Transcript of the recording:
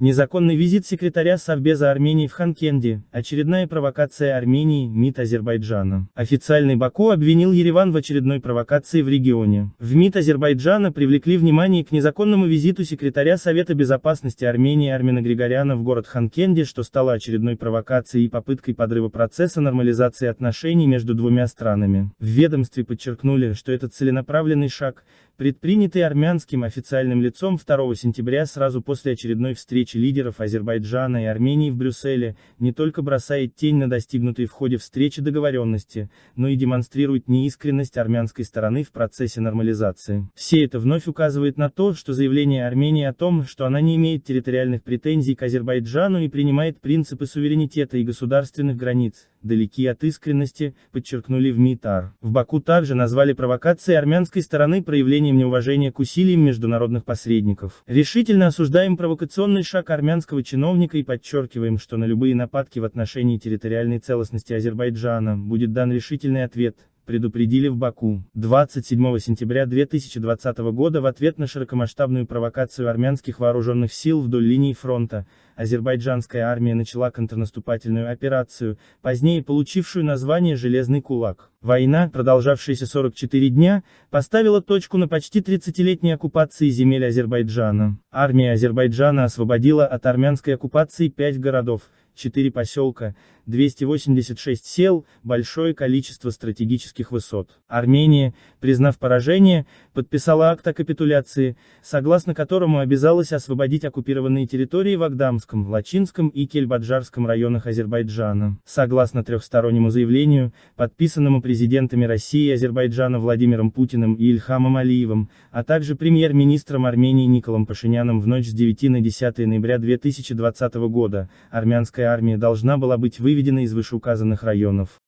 Незаконный визит секретаря Совбеза Армении в Ханкенде, очередная провокация Армении, МИД Азербайджана. Официальный Баку обвинил Ереван в очередной провокации в регионе. В МИД Азербайджана привлекли внимание к незаконному визиту секретаря Совета Безопасности Армении Армена Григоряна в город Ханкенде, что стало очередной провокацией и попыткой подрыва процесса нормализации отношений между двумя странами. В ведомстве подчеркнули, что это целенаправленный шаг, предпринятый армянским официальным лицом 2 сентября сразу после очередной встречи лидеров Азербайджана и Армении в Брюсселе, не только бросает тень на достигнутые в ходе встречи договоренности, но и демонстрирует неискренность армянской стороны в процессе нормализации. Все это вновь указывает на то, что заявление Армении о том, что она не имеет территориальных претензий к Азербайджану и принимает принципы суверенитета и государственных границ, далеки от искренности, подчеркнули в МИТАР. В Баку также назвали провокации армянской стороны проявлением неуважения к усилиям международных посредников. Решительно осуждаем провокационный шаг армянского чиновника и подчеркиваем, что на любые нападки в отношении территориальной целостности Азербайджана будет дан решительный ответ предупредили в Баку. 27 сентября 2020 года в ответ на широкомасштабную провокацию армянских вооруженных сил вдоль линии фронта, азербайджанская армия начала контрнаступательную операцию, позднее получившую название «Железный кулак». Война, продолжавшаяся 44 дня, поставила точку на почти 30-летней оккупации земель Азербайджана. Армия Азербайджана освободила от армянской оккупации пять городов, 4 поселка, 286 сел, большое количество стратегических высот. Армения, признав поражение, подписала акт о капитуляции, согласно которому обязалась освободить оккупированные территории в Агдамском, Лачинском и Кельбаджарском районах Азербайджана. Согласно трехстороннему заявлению, подписанному президентами России и Азербайджана Владимиром Путиным и Ильхамом Алиевым, а также премьер-министром Армении Николом Пашиняном в ночь с 9 на 10 ноября 2020 года, армянская армия должна была быть выведена из вышеуказанных районов.